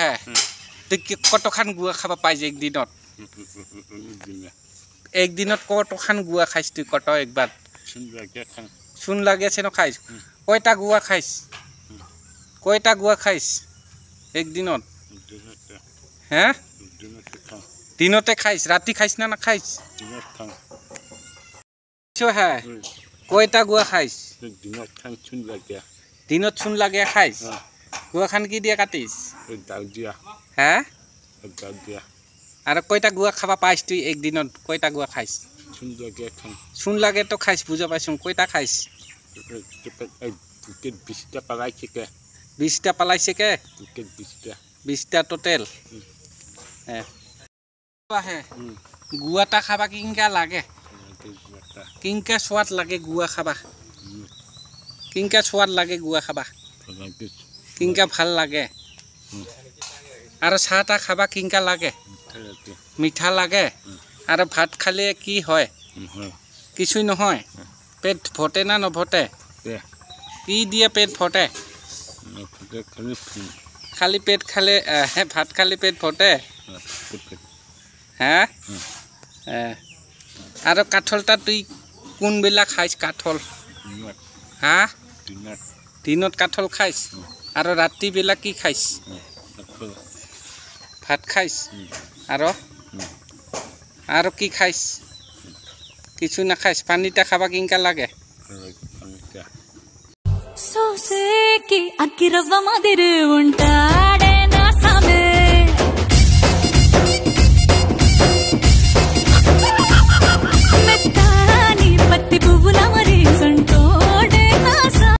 হে তুই কতখান গুয়া খাব পাইছ একদিন একদিন কতখান গুয়া খাইছ তুই কত একবাৰ চোন লাগি আছে ন খাইছ কয়টা গুয়া খাইছ কয়টা গুয়া খাইছ একদিন হে দিনতে খাইছ ৰাতি খাইছ না নাখাইছ হে কয়টা গুয়া খাইছ দিনত চোন লাগে খাইছ খান কি দিয়া কাটিস আর কয়টা গুয়া খাবা পাইস তুই একদিন কয়টা গুয়া খাইস শুন লাগে তো খাইস বুঝা পাইছ কয়টা খাইস বিশটা পালাইছে কে বিশটা পালাইছে কে বিশটা টোটেল গুয়াটা খাবা কিংকা লাগে কিংকা সোয়াদ লাগে গুয়া খাবা কিংকা সোয়াদ লাগে গুয়া খাবা কিংকা ভাল লাগে আৰু চাহ তাহ খাবা কিংকা লাগে মিঠা লাগে আৰু ভাত খালে কি হয় কিছু নহয় পেট ফটে না নভটে কি দিয়ে পেট ফটে খালি পেট খালে ভাত খালি পেট ফটে হ্যাঁ আৰু কাঠল তাত তুই কোনবিলাক খাইছ কাঠল হা দিনত কাঠল খাইছ আৰু ৰাতিবিলাক কি খাইছ ভাত খাইছ আৰু আৰু কি খাইছ কিছু নাখাইছ পানীতে খাবা কিংকা লাগে সে কি আকিরবা মাদের উন্টা